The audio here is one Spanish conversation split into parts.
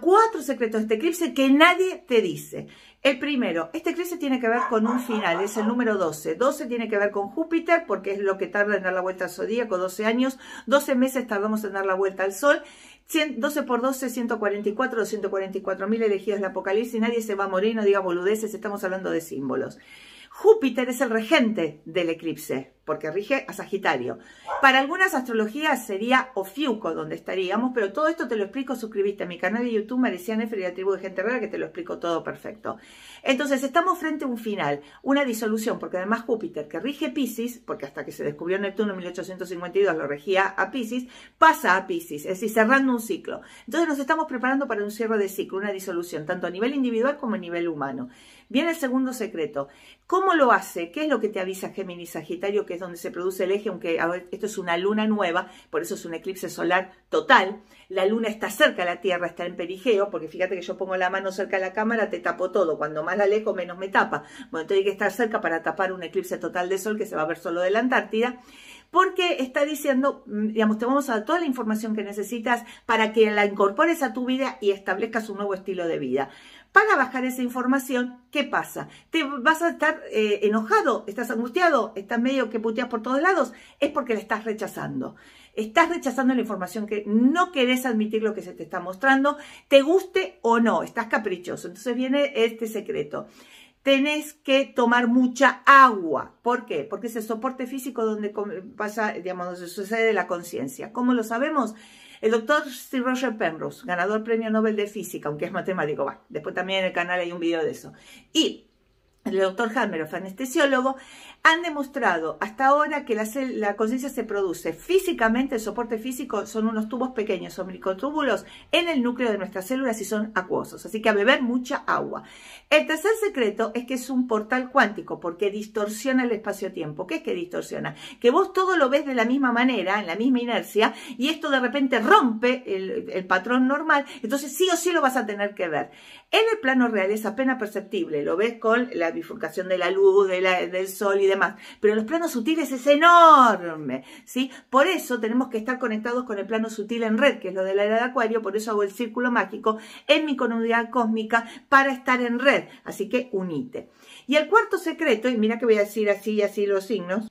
cuatro, secretos de este eclipse que nadie te dice. El primero, este eclipse tiene que ver con un final, es el número 12. 12 tiene que ver con Júpiter, porque es lo que tarda en dar la vuelta al zodíaco, 12 años, 12 meses tardamos en dar la vuelta al Sol. 12 por 12, 144, 244 mil elegidos del Apocalipsis, nadie se va a morir, no diga boludeces, estamos hablando de símbolos. Júpiter es el regente del eclipse, porque rige a Sagitario. Para algunas astrologías sería Ofiuco donde estaríamos, pero todo esto te lo explico, suscribiste a mi canal de YouTube Mariciana Efer y la tribu de gente rara que te lo explico todo perfecto. Entonces estamos frente a un final, una disolución, porque además Júpiter que rige Pisces, porque hasta que se descubrió Neptuno en 1852 lo regía a Pisces, pasa a Pisces, es decir, cerrando un ciclo. Entonces nos estamos preparando para un cierre de ciclo, una disolución, tanto a nivel individual como a nivel humano. Viene el segundo secreto. ¿Cómo lo hace? ¿Qué es lo que te avisa Géminis Sagitario que es donde se produce el eje, aunque esto es una luna nueva, por eso es un eclipse solar total. La luna está cerca de la Tierra, está en perigeo, porque fíjate que yo pongo la mano cerca de la cámara, te tapo todo. Cuando más la alejo, menos me tapa. Bueno, entonces hay que estar cerca para tapar un eclipse total de sol que se va a ver solo de la Antártida porque está diciendo, mm, digamos, te vamos a dar toda la información que necesitas para que la incorpores a tu vida y establezcas un nuevo estilo de vida para bajar esa información, ¿qué pasa? ¿Te vas a estar eh, enojado? ¿Estás angustiado? ¿Estás medio que puteas por todos lados? Es porque la estás rechazando. Estás rechazando la información que no querés admitir lo que se te está mostrando, te guste o no, estás caprichoso. Entonces viene este secreto tenés que tomar mucha agua. ¿Por qué? Porque es el soporte físico donde pasa, digamos, donde sucede la conciencia. ¿Cómo lo sabemos? El doctor Sir Roger Penrose, ganador premio Nobel de Física, aunque es matemático, va. Después también en el canal hay un video de eso. Y el doctor el anestesiólogo, han demostrado hasta ahora que la, conciencia se produce físicamente, el soporte físico son unos tubos pequeños, son microtúbulos en el núcleo de nuestras células y son acuosos, así que a beber mucha agua. El tercer secreto es que es un portal cuántico porque distorsiona el espacio-tiempo. ¿Qué es que distorsiona? Que vos todo lo ves de la misma manera, en la misma inercia, y esto de repente rompe el patrón normal, entonces sí o sí lo vas a tener que ver. En el plano real es apenas perceptible, lo ves con la bifurcación de la luz, del sol y demás. Pero los planos sutiles es enorme, ¿sí? Por eso tenemos que estar conectados con el plano sutil en red, que es lo de la era de Acuario, por eso hago el círculo mágico en mi comunidad cósmica para estar en red. Así que unite. Y el cuarto secreto, y mira que voy a decir así y así los signos,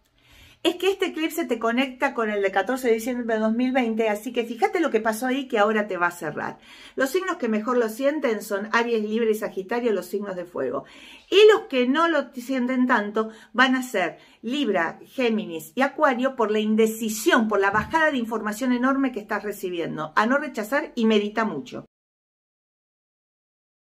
es que este eclipse te conecta con el de 14 de diciembre de 2020, así que fíjate lo que pasó ahí que ahora te va a cerrar. Los signos que mejor lo sienten son Aries, Libre y Sagitario, los signos de fuego. Y los que no lo sienten tanto van a ser Libra, Géminis y Acuario por la indecisión, por la bajada de información enorme que estás recibiendo. A no rechazar y medita mucho.